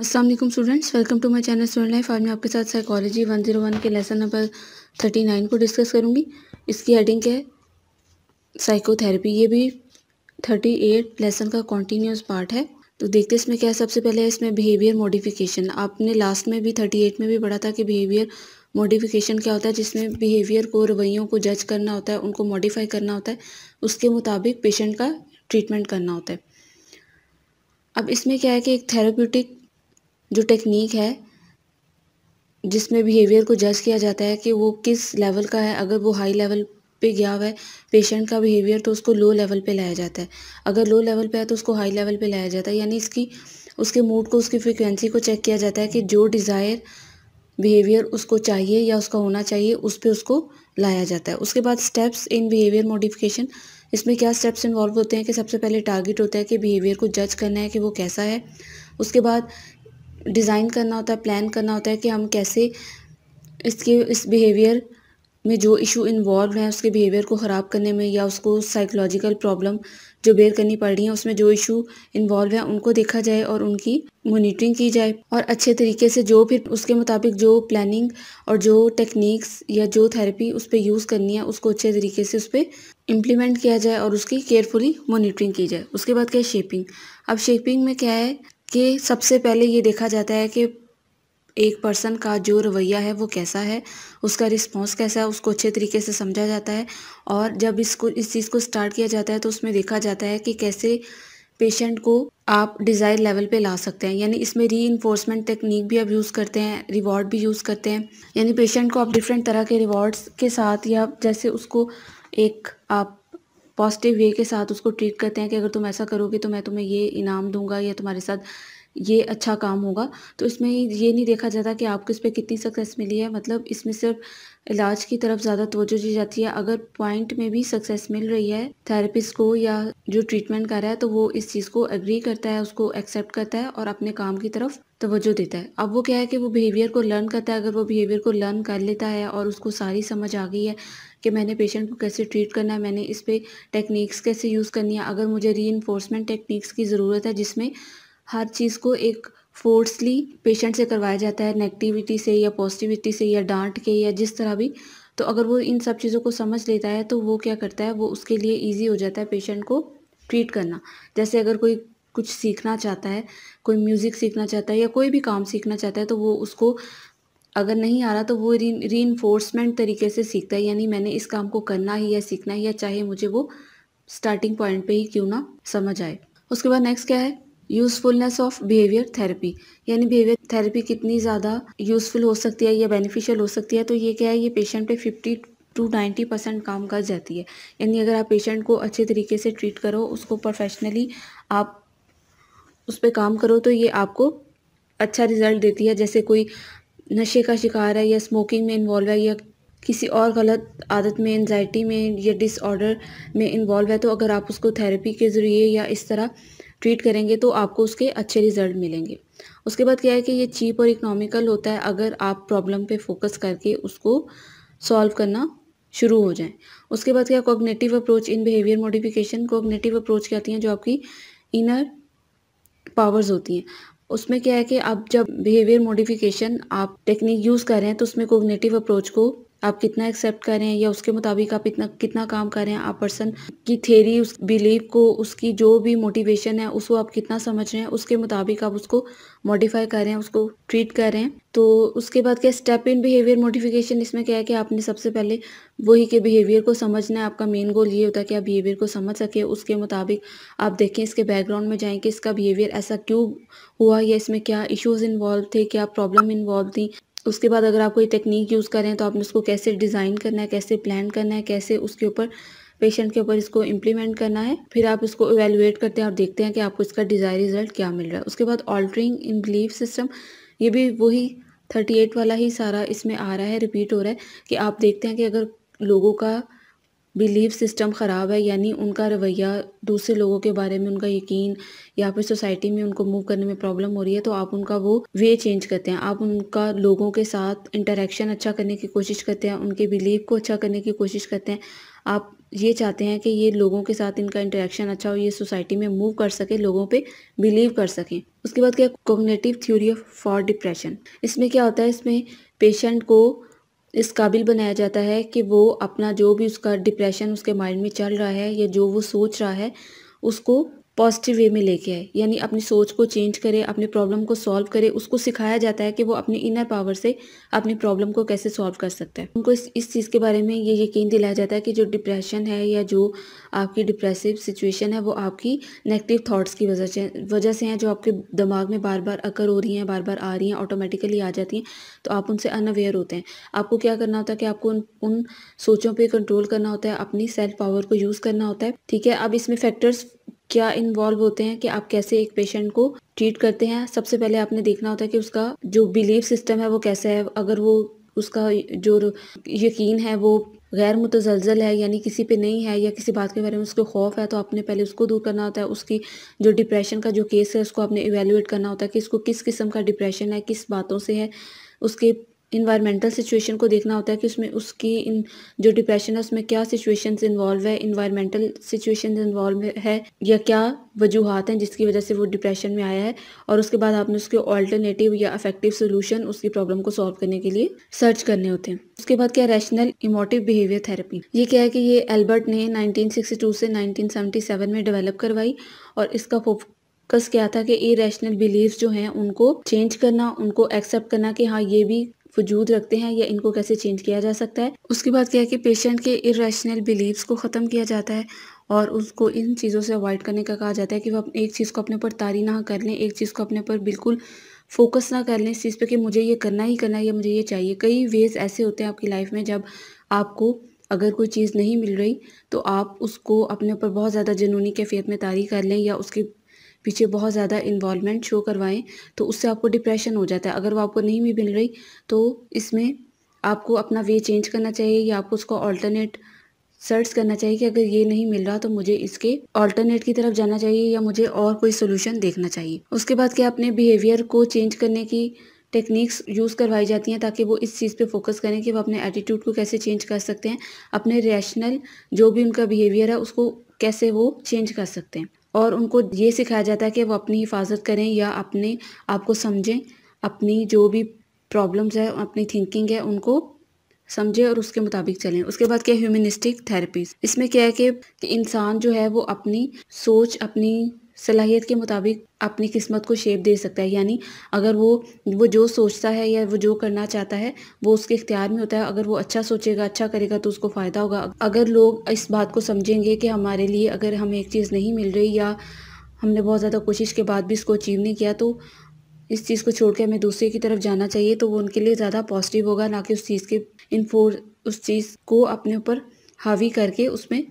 Aslam students welcome to my channel student life आज मैं आपके साथ साइकोलॉजी 101 के लेसन नंबर 39 को डिस्कस करूँगी इसकी हेडिंग क्या है साइकोथेरेपी ये भी 38 लेसन का कॉन्टीन्यूस पार्ट है तो देखते इसमें क्या है सबसे पहले है इसमें बिहेवियर मॉडिफिकेशन आपने लास्ट में भी 38 में भी पढ़ा था कि बिहेवियर मॉडिफिकेशन क्या होता है जिसमें बिहेवियर को रवैयों को जज करना होता है उनको मॉडिफाई करना होता है उसके मुताबिक पेशेंट का ट्रीटमेंट करना होता है अब इसमें क्या है कि एक थेरोप्यूटिक जो टेक्निक है जिसमें बिहेवियर को जज किया जाता है कि वो किस लेवल का है अगर वो हाई लेवल पे गया हुआ है पेशेंट का बिहेवियर तो उसको लो लेवल पे लाया जाता है अगर लो लेवल पे है तो उसको हाई लेवल पे लाया जाता है यानी इसकी उसके मूड को उसकी फ्रिक्वेंसी को चेक किया जाता है कि जो डिज़ायर बिहेवियर उसको चाहिए या उसका होना चाहिए उस पर उसको लाया जाता है उसके बाद स्टेप्स इन बिहेवियर मॉडिफिकेशन इसमें क्या स्टेप्स इन्वॉल्व होते हैं कि सबसे पहले टारगेट होता है कि बिहेवियर को जज करना है कि वो कैसा है उसके बाद डिज़ाइन करना होता है प्लान करना होता है कि हम कैसे इसके इस बिहेवियर में जो इशू इन्वॉल्व है उसके बिहेवियर को ख़राब करने में या उसको साइकोलॉजिकल प्रॉब्लम जो बेयर करनी पड़ रही है उसमें जो इशू इन्वॉल्व है उनको देखा जाए और उनकी मोनिटरिंग की जाए और अच्छे तरीके से जो फिर उसके मुताबिक जो प्लानिंग और जो टेक्निक्स या जो थेरेपी उस पर यूज़ करनी है उसको अच्छे तरीके से उस पर इम्प्लीमेंट किया जाए और उसकी केयरफुली मोनिटरिंग की जाए उसके बाद क्या है शेपिंग अब शेपिंग में क्या है कि सबसे पहले ये देखा जाता है कि एक पर्सन का जो रवैया है वो कैसा है उसका रिस्पांस कैसा है उसको अच्छे तरीके से समझा जाता है और जब इसको इस चीज़ को स्टार्ट किया जाता है तो उसमें देखा जाता है कि कैसे पेशेंट को आप डिज़ायर लेवल पे ला सकते हैं यानी इसमें री इन्फोर्समेंट टेक्निक भी आप यूज़ करते हैं रिवॉर्ड भी यूज़ करते हैं यानी पेशेंट को आप डिफरेंट तरह के रिवॉर्ड्स के साथ या जैसे उसको एक आप पॉजिटिव वे के साथ उसको ट्रीट करते हैं कि अगर तुम ऐसा करोगे तो मैं तुम्हें ये इनाम दूंगा या तुम्हारे साथ ये अच्छा काम होगा तो इसमें ये नहीं देखा जाता कि आपको इस पर कितनी सक्सेस मिली है मतलब इसमें सिर्फ इलाज की तरफ ज़्यादा तोजो दी जाती है अगर पॉइंट में भी सक्सेस मिल रही है थेरेपिस्ट को या जो ट्रीटमेंट कर रहा है तो वो इस चीज़ को एग्री करता है उसको एक्सेप्ट करता है और अपने काम की तरफ तोज्जो देता है अब वो क्या है कि वो बिहेवियर को लर्न करता है अगर वो बिहेवियर को लर्न कर लेता है और उसको सारी समझ आ गई है कि मैंने पेशेंट को कैसे ट्रीट करना है मैंने इस पर टेक्निक्स कैसे यूज़ करनी है अगर मुझे री टेक्निक्स की ज़रूरत है जिसमें हर चीज़ को एक फोर्सली पेशेंट से करवाया जाता है नेगेटिविटी से या पॉजिटिविटी से या डांट के या जिस तरह भी तो अगर वो इन सब चीज़ों को समझ लेता है तो वो क्या करता है वो उसके लिए ईजी हो जाता है पेशेंट को ट्रीट करना जैसे अगर कोई कुछ सीखना चाहता है कोई म्यूज़िक सीखना चाहता है या कोई भी काम सीखना चाहता है तो वो उसको अगर नहीं आ रहा तो वो री री तरीके से सीखता है यानी मैंने इस काम को करना ही या सीखना ही या चाहे मुझे वो स्टार्टिंग पॉइंट पे ही क्यों ना समझ आए उसके बाद नेक्स्ट क्या है यूज़फुलनेस ऑफ बिहेवियर थेरेपी यानी बिहेवियर थेरेपी कितनी ज़्यादा यूज़फुल हो सकती है या बेनिफिशियल हो सकती है तो ये क्या है ये पेशेंट पे फिफ्टी टू नाइन्टी परसेंट काम कर जाती है यानी अगर आप पेशेंट को अच्छे तरीके से ट्रीट करो उसको प्रोफेशनली आप उस पर काम करो तो ये आपको अच्छा रिजल्ट देती है जैसे कोई नशे का शिकार है या स्मोकिंग में इन्वॉल्व है या किसी और गलत आदत में एनजाइटी में या डिसऑर्डर में इन्वॉल्व है तो अगर आप उसको थेरेपी के ज़रिए या इस तरह ट्रीट करेंगे तो आपको उसके अच्छे रिजल्ट मिलेंगे उसके बाद क्या है कि ये चीप और इकोनॉमिकल होता है अगर आप प्रॉब्लम पे फोकस करके उसको सॉल्व करना शुरू हो जाए उसके बाद क्या cognitive approach in behaviour modification cognitive approach क्या आती हैं जो आपकी इनर पावर्स होती हैं उसमें क्या है कि आप जब बिहेवियर मॉडिफिकेशन आप टेक्निक यूज़ कर रहे हैं तो उसमें कोग्नेटिव अप्रोच को आप कितना एक्सेप्ट करें या उसके मुताबिक आप इतना कितना काम करें आप पर्सन की थेरी उस बिलीव को उसकी जो भी मोटिवेशन है उसको आप कितना समझ रहे हैं उसके मुताबिक आप उसको मॉडिफाई करें उसको ट्रीट कर रहे हैं तो उसके बाद क्या स्टेप इन बिहेवियर मोडिफिकेशन इसमें क्या है कि आपने सबसे पहले वही के बिहेवियर को समझना है आपका मेन गोल ये होता है कि आप बिहेवियर को समझ सके उसके मुताबिक आप देखें इसके बैकग्राउंड में जाएं कि इसका बिहेवियर ऐसा क्यों हुआ या इसमें क्या इश्यूज़ इन्वॉल्व थे क्या प्रॉब्लम इन्वॉल्व थी उसके बाद अगर आप कोई टेक्निक यूज़ करें तो आपने उसको कैसे डिज़ाइन करना है कैसे प्लान करना है कैसे उसके ऊपर पेशेंट के ऊपर इसको इम्प्लीमेंट करना है फिर आप इसको इवेलुएट करते हैं और देखते हैं कि आपको इसका डिज़ायर रिजल्ट क्या मिल रहा है उसके बाद ऑल्टरिंग इन बिलीफ सिस्टम ये भी वही थर्टी एट वाला ही सारा इसमें आ रहा है रिपीट हो रहा है कि आप देखते हैं कि अगर लोगों का बिलीव सिस्टम ख़राब है यानी उनका रवैया दूसरे लोगों के बारे में उनका यकीन या फिर सोसाइटी में उनको मूव करने में प्रॉब्लम हो रही है तो आप उनका वो वे चेंज करते हैं आप उनका लोगों के साथ इंटरेक्शन अच्छा करने की कोशिश करते हैं उनके बिलीव को अच्छा करने की कोशिश करते हैं आप ये चाहते हैं कि ये लोगों के साथ इनका इंटरेक्शन अच्छा हो ये सोसाइटी में मूव कर सके लोगों पे बिलीव कर सकें उसके बाद क्या cognitive theory of for depression इसमें क्या होता है इसमें पेशेंट को इस काबिल बनाया जाता है कि वो अपना जो भी उसका डिप्रेशन उसके माइंड में चल रहा है या जो वो सोच रहा है उसको पॉजिटिव वे में लेके आए यानी अपनी सोच को चेंज करे अपने प्रॉब्लम को सॉल्व करे उसको सिखाया जाता है कि वो अपनी इनर पावर से अपनी प्रॉब्लम को कैसे सॉल्व कर सकता है उनको इस इस चीज़ के बारे में ये यकीन दिलाया जाता है कि जो डिप्रेशन है या जो आपकी डिप्रेसिव सिचुएशन है वो आपकी नेगेटिव थाट्स की वजह से वजह से हैं जो आपके दिमाग में बार बार अकर हो रही हैं बार बार आ रही हैं ऑटोमेटिकली आ जाती हैं तो आप उनसे अनअवेयर होते हैं आपको क्या करना होता है कि आपको उन उन सोचों पर कंट्रोल करना होता है अपनी सेल्फ पावर को यूज़ करना होता है ठीक है अब इसमें फैक्टर्स क्या इन्वॉल्व होते हैं कि आप कैसे एक पेशेंट को ट्रीट करते हैं सबसे पहले आपने देखना होता है कि उसका जो बिलीफ सिस्टम है वो कैसा है अगर वो उसका जो यकीन है वो गैर मुतजलजल है यानी किसी पे नहीं है या किसी बात के बारे में उसको खौफ है तो आपने पहले उसको दूर करना होता है उसकी जो डिप्रेशन का जो केस है उसको आपने इवेलुएट करना होता है कि इसको किस किस्म का डिप्रेशन है किस बातों से है उसके इन्वायरमेंटल सिचुएशन को देखना होता है कि उसमें उसकी इन जो डिप्रेशन है उसमें क्या सिचुएशंस इन्वॉल्व है इन्वायरमेंटल सिचुएशन इन्वॉल्व है या क्या वजूहत हैं जिसकी वजह से वो डिप्रेशन में आया है और उसके बाद आपने उसके ऑल्टरनेटिव या अफेक्टिव सोल्यूशन उसकी प्रॉब्लम को सॉल्व करने के लिए सर्च करने होते हैं उसके बाद क्या रैशनल इमोटिव बिहेवियर थेरेपी ये क्या है कि ये एल्बर्ट ने नाइनटीन से नाइनटीन में डेवेलप करवाई और इसका कस क्या था कि इरेशनल बिलीव्स जो हैं उनको चेंज करना उनको एक्सेप्ट करना कि हाँ ये भी वजूद रखते हैं या इनको कैसे चेंज किया जा सकता है उसके बाद क्या है कि पेशेंट के इरेशनल बिलीव्स को ख़त्म किया जाता है और उसको इन चीज़ों से अवॉइड करने का कहा जाता है कि वह एक चीज़ को अपने ऊपर तारी ना कर लें एक चीज़ को अपने ऊपर बिल्कुल फोकस ना कर लें इस चीज़ पर कि मुझे ये करना ही करना है या मुझे ये चाहिए कई वेज ऐसे होते हैं आपकी लाइफ में जब आपको अगर कोई चीज़ नहीं मिल रही तो आप उसको अपने ऊपर बहुत ज़्यादा जुनूनी कैफियत में तारी कर लें या उसके पीछे बहुत ज़्यादा इन्वॉलमेंट शो करवाएं तो उससे आपको डिप्रेशन हो जाता है अगर वो आपको नहीं भी मिल रही तो इसमें आपको अपना वे चेंज करना चाहिए या आपको उसको ऑल्टरनेट सर्च करना चाहिए कि अगर ये नहीं मिल रहा तो मुझे इसके ऑल्टरनेट की तरफ जाना चाहिए या मुझे और कोई सोल्यूशन देखना चाहिए उसके बाद क्या अपने बिहेवियर को चेंज करने की टेक्निक्स यूज़ करवाई जाती हैं ताकि वो इस चीज़ पे फोकस करें कि वो अपने एटीट्यूड को कैसे चेंज कर सकते हैं अपने रैशनल जो भी उनका बिहेवियर है उसको कैसे वो चेंज कर सकते हैं और उनको ये सिखाया जाता है कि वो अपनी हिफाज़त करें या अपने आप को समझें अपनी जो भी प्रॉब्लम्स है अपनी थिंकिंग है उनको समझें और उसके मुताबिक चलें उसके बाद क्या ह्यूमनिस्टिक थेरेपीज इसमें क्या है कि इंसान जो है वो अपनी सोच अपनी सलाहियत के मुताबिक अपनी किस्मत को शेप दे सकता है यानी अगर वो वो जो सोचता है या वो जो करना चाहता है वो उसके इख्तियार में होता है अगर वो अच्छा सोचेगा अच्छा करेगा तो उसको फ़ायदा होगा अगर लोग इस बात को समझेंगे कि हमारे लिए अगर हमें एक चीज़ नहीं मिल रही या हमने बहुत ज़्यादा कोशिश के बाद भी इसको अचीव नहीं किया तो इस चीज़ को छोड़ के हमें दूसरे की तरफ जाना चाहिए तो वो उनके लिए ज़्यादा पॉजिटिव होगा ना कि उस चीज़ के इन्फोर्स उस चीज़ को अपने ऊपर हावी करके उसमें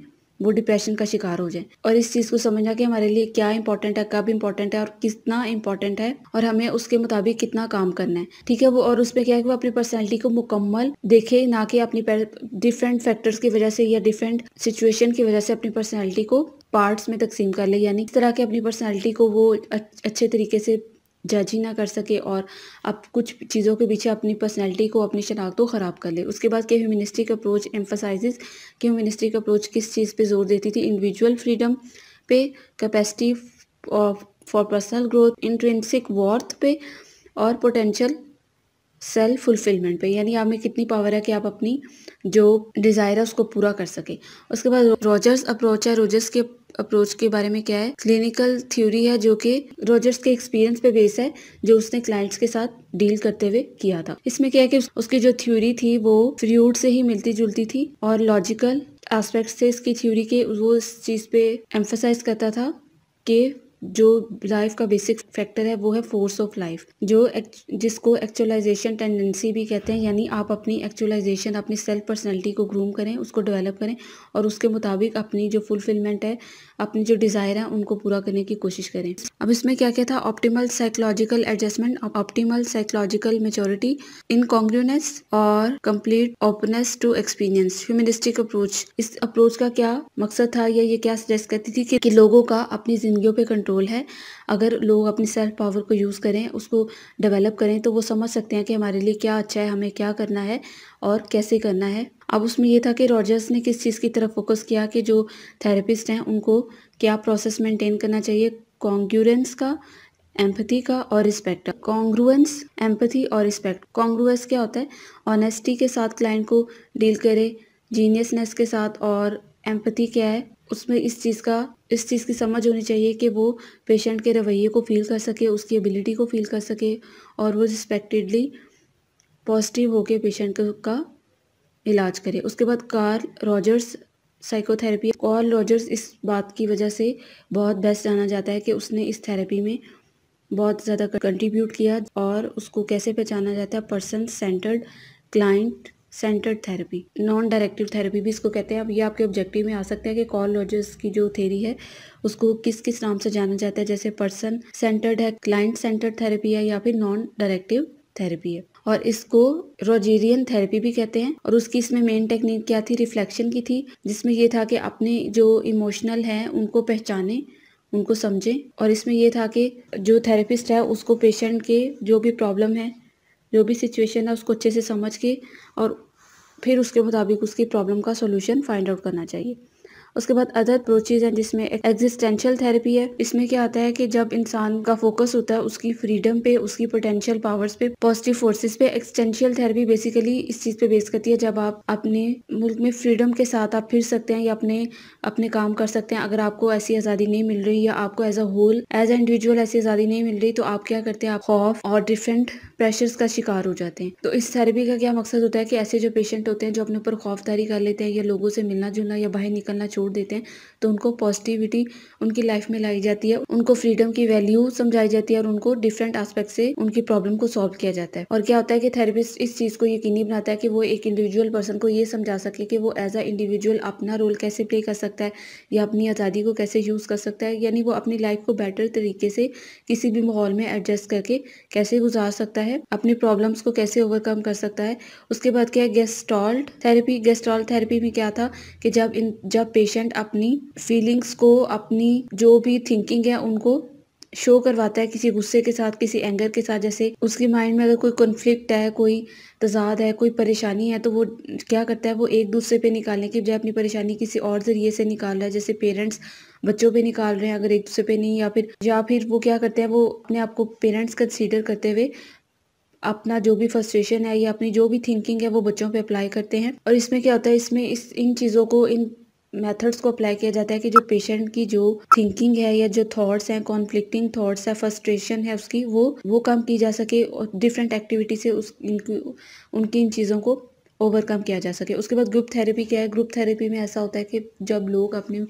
वो डिप्रेशन का शिकार हो जाए और इस चीज़ को समझना कि हमारे लिए क्या इंपॉर्टेंट है कब इंपॉर्टेंट है और कितना इंपॉर्टेंट है और हमें उसके मुताबिक कितना काम करना है ठीक है वो और उसमें क्या है कि वो अपनी पर्सनैलिटी को मुकम्मल देखे ना कि अपनी डिफरेंट फैक्टर्स की वजह से या डिफरेंट सिचुएशन की वजह से अपनी पर्सनैलिटी को पार्ट्स में तकसीम कर ले यानी इस तरह की अपनी पर्सनैलिटी को वो अच्छे तरीके से जज ही ना कर सके और अब कुछ चीज़ों के पीछे अपनी पर्सनैलिटी को अपनी शनाख्त को ख़राब कर ले उसके बाद के ह्यूमनिस्टिक अप्रोच एम्फोसाइजेस कि ह्यूमनिस्टिक अप्रोच किस चीज़ पे जोर देती थी इंडिविजुअल फ्रीडम पे capacity for personal growth intrinsic worth पे और पोटेंशियल सेल्फ फुलफिलमेंट पे यानी आप में कितनी पावर है कि आप अपनी जो डिज़ायर है उसको पूरा कर सके उसके बाद रॉजर्स अप्रोच है रोजर्स के अप्रोच के बारे में क्या है क्लिनिकल थ्योरी है जो कि रॉजर्स के एक्सपीरियंस पे बेस है जो उसने क्लाइंट्स के साथ डील करते हुए किया था इसमें क्या है कि उसकी जो थ्योरी थी वो फ्रूड से ही मिलती जुलती थी और लॉजिकल एस्पेक्ट से इसकी थ्योरी के वो इस चीज़ पे एम्फोसाइज करता था कि जो लाइफ का बेसिक फैक्टर है वो है फोर्स ऑफ लाइफ जो जिसको एक्चुअलाइजेशन टेंडेंसी भी कहते हैं यानी आप अपनी एक्चुअलाइजेशन अपनी सेल्फ पर्सनैलिटी को ग्रूम करें उसको डेवलप करें और उसके मुताबिक अपनी जो फुलफिलमेंट है अपनी जो डिज़ायर है उनको पूरा करने की कोशिश करें अब इसमें क्या क्या था optimal psychological adjustment optimal psychological maturity incongruence और complete openness to experience humanistic approach इस अप्रोच का क्या मकसद था या ये क्या सजेस्ट करती थी कि, कि लोगों का अपनी जिंदगी पे कंट्रोल है अगर लोग अपनी सेल्फ पावर को यूज़ करें उसको डेवलप करें तो वो समझ सकते हैं कि हमारे लिए क्या अच्छा है हमें क्या करना है और कैसे करना है अब उसमें यह था कि रॉजर्स ने किस चीज़ की तरफ फोकस किया कि जो थेरेपिस्ट हैं उनको क्या प्रोसेस मेंटेन करना चाहिए कॉन्ग्यूरेंस का एम्पथी का और रिस्पेक्ट कॉन्ग्रुएंस एम्पथी और रिस्पेक्ट कॉन्ग्रुएंस क्या होता है ऑनेस्टी के साथ क्लाइंट को डील करे जीनियसनेस के साथ और एम्पथी क्या है उसमें इस चीज़ का इस चीज़ की समझ होनी चाहिए कि वो पेशेंट के रवैये को फील कर सके उसकी एबिलिटी को फील कर सके और वो रिस्पेक्टेडली पॉजिटिव होके पेशेंट का इलाज करें उसके बाद Carl Rogers psychotherapy Carl Rogers इस बात की वजह से बहुत बेस्ट जाना जाता है कि उसने इस थेरेपी में बहुत ज़्यादा कंट्रीब्यूट किया और उसको कैसे पहचाना जाता है person centred client centred therapy non directive therapy भी इसको कहते हैं अब ये आपके ऑब्जेक्टिव में आ सकता है कि कॉल लॉजर्स की जो थेरी है उसको किस किस नाम से जाना जाता है जैसे पर्सन सेंटर्ड है क्लाइंट सेंटर्ड थेरेपी है या फिर नॉन डायरेक्टिव थेरेपी है और इसको रोजेरियन थेरेपी भी कहते हैं और उसकी इसमें मेन टेक्निक क्या थी रिफ्लेक्शन की थी जिसमें यह था कि अपने जो इमोशनल हैं उनको पहचाने उनको समझें और इसमें यह था कि जो थेरेपिस्ट है उसको पेशेंट के जो भी प्रॉब्लम है जो भी सिचुएशन है उसको अच्छे से समझ के और फिर उसके मुताबिक उसकी प्रॉब्लम का सोल्यूशन फाइंड आउट करना चाहिए उसके बाद अदर अप्रोचेज हैं जिसमें एग्जिस्टेंशियल थेरेपी है इसमें क्या आता है कि जब इंसान का फोकस होता है उसकी फ्रीडम पे उसकी पोटेंशियल पावर्स पे पॉजिटिव फोर्सेस पे एक्सटेंशियल थेरेपी बेसिकली इस चीज़ पे बेस करती है जब आप अपने मुल्क में फ्रीडम के साथ आप फिर सकते हैं या अपने अपने काम कर सकते हैं अगर आपको ऐसी आज़ादी नहीं मिल रही या आपको as a whole as a individual ऐसी आज़ादी नहीं मिल रही तो आप क्या करते हैं आप खौफ और डिफरेंट प्रेशर्स का शिकार हो जाते हैं तो इस थेरेपी का क्या मकसद होता है कि ऐसे जो पेशेंट होते हैं जो अपने ऊपर खौफदारी कर लेते हैं या लोगों से मिलना जुलना या बाहर निकलना छोड़ छोड़ देते हैं तो उनको पॉजिटिविटी उनकी लाइफ में लाई जाती है उनको फ्रीडम की वैल्यू समझाई जाती है और उनको डिफरेंट आस्पेक्ट से उनकी प्रॉब्लम को सॉल्व किया जाता है और क्या होता है कि थेरेपिस्ट इस चीज़ को यकीनी बनाता है कि वो एक इंडिविजुअल पर्सन को ये समझा सके कि वो एज अ इंडिविजुअल अपना रोल कैसे प्ले कर सकता है या अपनी आज़ादी को कैसे यूज़ कर सकता है यानी वो अपनी लाइफ को बेटर तरीके से किसी भी माहौल में एडजस्ट करके कैसे गुजार सकता है अपनी प्रॉब्लम्स को कैसे ओवरकम कर सकता है उसके बाद क्या गेस्टॉल्ट थेरेपी गेस्टॉल्ट थेरेपी में क्या था कि जब इन जब पेशेंट पेशेंट अपनी फीलिंग्स को अपनी जो भी थिंकिंग है उनको शो करवाता है किसी गुस्से के साथ किसी एंगर के साथ जैसे उसके माइंड में अगर कोई कॉन्फ्लिक्ट है कोई तजाद है कोई परेशानी है तो वो क्या करता है वो एक दूसरे पे निकालने की बजाय अपनी परेशानी किसी और ज़रिए से निकाल रहा है जैसे पेरेंट्स बच्चों पे निकाल रहे हैं अगर एक दूसरे पे नहीं या फिर या फिर वो क्या करते हैं वो अपने आप को पेरेंट्स कंसिडर करते हुए अपना जो भी फ्रस्ट्रेशन है या अपनी जो भी थिंकिंग है वो बच्चों पे अप्लाई करते हैं और इसमें क्या होता है इसमें इस इन चीज़ों को इन मेथड्स को अप्लाई किया जाता है कि जो पेशेंट की जो थिंकिंग है या जो थॉट्स हैं कॉन्फ्लिक्टिंग थॉट्स है फ्रस्ट्रेशन है उसकी वो वो कम की जा सके और डिफरेंट एक्टिविटी से उस इनकी उनकी इन चीज़ों को ओवरकम किया जा सके उसके बाद ग्रुप थेरेपी क्या है ग्रुप थेरेपी में ऐसा होता है कि जब लोग अपने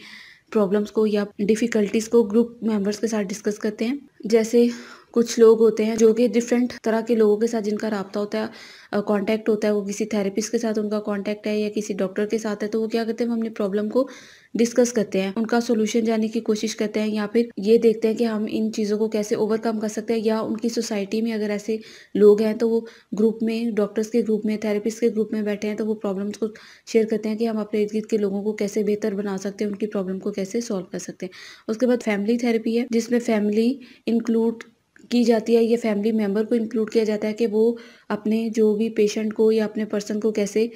प्रॉब्लम्स को या डिफ़िकल्टीज़ को ग्रुप मेंबर्स के साथ डिस्कस करते हैं जैसे कुछ लोग होते हैं जो कि डिफरेंट तरह के लोगों के साथ जिनका रबता होता है कांटेक्ट होता है वो किसी थेरेपिस्ट के साथ उनका कांटेक्ट है या किसी डॉक्टर के साथ है तो वो क्या करते हैं हम अपनी प्रॉब्लम को डिस्कस करते हैं उनका सोल्यूशन जाने की कोशिश करते हैं या फिर ये देखते हैं कि हम इन चीज़ों को कैसे ओवरकम कर सकते हैं या उनकी सोसाइटी में अगर ऐसे लोग हैं तो वो ग्रुप में डॉक्टर्स के ग्रुप में थेरेपिस्ट के ग्रुप में बैठे हैं तो वो प्रॉब्लम्स को शेयर करते हैं कि हम अपने इर्द के लोगों को कैसे बेहतर बना सकते हैं उनकी प्रॉब्लम को कैसे सॉल्व कर सकते हैं उसके बाद फैमिली थेरेपी है जिसमें फैमिली इंक्लूड की जाती है या फैमिली मेम्बर को इंक्लूड किया जाता है कि वो अपने जो भी पेशेंट को या अपने पर्सन को कैसे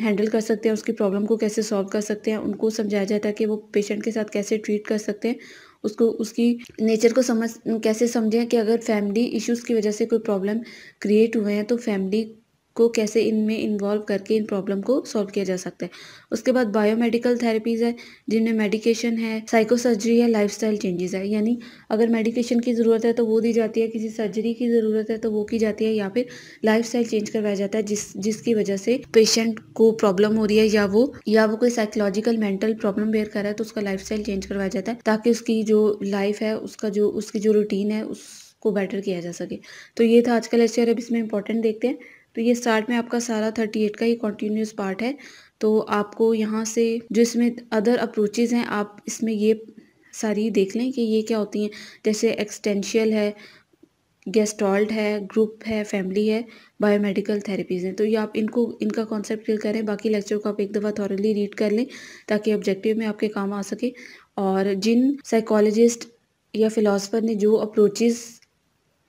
हैंडल कर सकते हैं उसकी प्रॉब्लम को कैसे सॉल्व कर सकते हैं उनको समझाया जाता है कि वो पेशेंट के साथ कैसे ट्रीट कर सकते हैं उसको उसकी नेचर को समझ कैसे समझें कि अगर फैमिली इश्यूज़ की वजह से कोई प्रॉब्लम क्रिएट हुए हैं तो फैमिली को कैसे इनमें इन्वॉल्व करके इन प्रॉब्लम को सॉल्व किया जा सकता है उसके बाद बायोमेडिकल थेरेपीज़ है जिनमें मेडिकेशन है साइकोसर्जरी है स्टाइल चेंजेस है यानी अगर मेडिकेशन की ज़रूरत है तो वो दी जाती है किसी सर्जरी की ज़रूरत है तो वो की जाती है या फिर स्टाइल चेंज करवाया जाता है जिस जिसकी वजह से पेशेंट को प्रॉब्लम हो रही है या वो या वो कोई साइकोलॉजिकल मेंटल प्रॉब्लम बेयर कर रहा है तो उसका स्टाइल चेंज करवाया जाता है ताकि उसकी जो लाइफ है उसका जो उसकी जो रूटीन है उसको बेटर किया जा सके तो ये था आज का लेक्चर अब इसमें इंपॉर्टेंट देखते हैं तो ये स्टार्ट में आपका सारा थर्टी एट का ही कॉन्टीन्यूस पार्ट है तो आपको यहाँ से जो इसमें अदर अप्रोचेज़ हैं आप इसमें ये सारी देख लें कि ये क्या होती हैं जैसे एक्सटेंशियल है गेस्टॉल्ट है ग्रुप है फैमिली है बायोमेडिकल थेरेपीज़ हैं तो ये आप इनको इनका कॉन्सेप्ट क्लियर करें बाकी लेक्चर को आप एक दफ़ा थॉरली रीड कर लें ताकि ऑब्जेक्टिव में आपके काम आ सके और जिन साइकोलॉजिस्ट या फिलोसफर ने जो अप्रोचेज़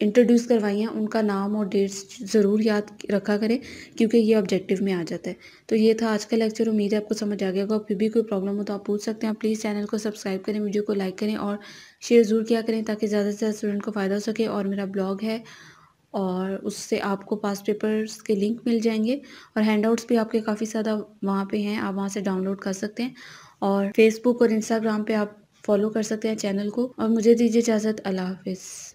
इंट्रोड्यूस करवाई हैं उनका नाम और डेट्स ज़रूर याद रखा करें क्योंकि ये ऑब्जेक्टिव में आ जाता है तो ये था आज का लेक्चर उम्मीद है आपको समझ आ गया होगा फिर भी कोई प्रॉब्लम हो तो आप पूछ सकते हैं प्लीज़ चैनल को सब्सक्राइब करें वीडियो को लाइक करें और शेयर ज़रूर किया करें ताकि ज़्यादा से ज़्यादा स्टूडेंट को फ़ायदा हो सके और मेरा ब्लॉग है और उससे आपको पास पेपर्स के लिंक मिल जाएंगे और हैंडआउट्स भी आपके काफ़ी ज़्यादा वहाँ पे हैं आप वहाँ से डाउनलोड कर सकते हैं और फेसबुक और इंस्टाग्राम पे आप फॉलो कर सकते हैं चैनल को और मुझे दीजिए इजाज़त अल्लाह हाफिज़